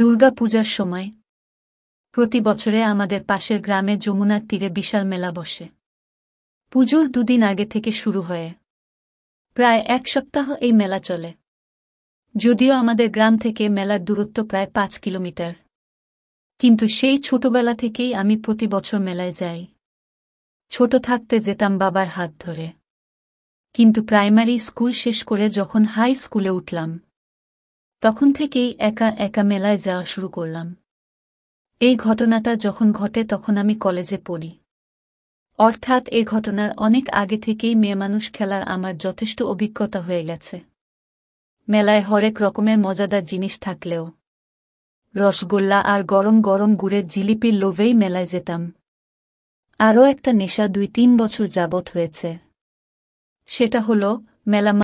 দুর্গাপূজার সময় প্রতি বছরে আমাদের পাশের গ্রামে যমুনার তীরে বিশাল মেলা বসে পুজোর দুদিন আগে থেকে শুরু হয়ে প্রায় এক সপ্তাহ এই মেলা চলে যদিও আমাদের গ্রাম থেকে মেলার দূরত্ব প্রায় পাঁচ কিলোমিটার কিন্তু সেই ছোটবেলা থেকেই আমি প্রতি বছর মেলায় যাই ছোট থাকতে যেতাম বাবার হাত ধরে কিন্তু প্রাইমারি স্কুল শেষ করে যখন হাই স্কুলে উঠলাম তখন থেকেই একা একা মেলায় যাওয়া শুরু করলাম এই ঘটনাটা যখন ঘটে তখন আমি কলেজে পড়ি অর্থাৎ এ ঘটনার অনেক আগে থেকেই মেয়ে মানুষ খেলার আমার যথেষ্ট অভিজ্ঞতা হয়ে গেছে মেলায় হরেক রকমের মজাদার জিনিস থাকলেও রসগোল্লা আর গরম গরম গুড়ের জিলিপির লোভেই মেলায় যেতাম আরও একটা নেশা দুই তিন বছর যাবৎ হয়েছে সেটা হলো মেলা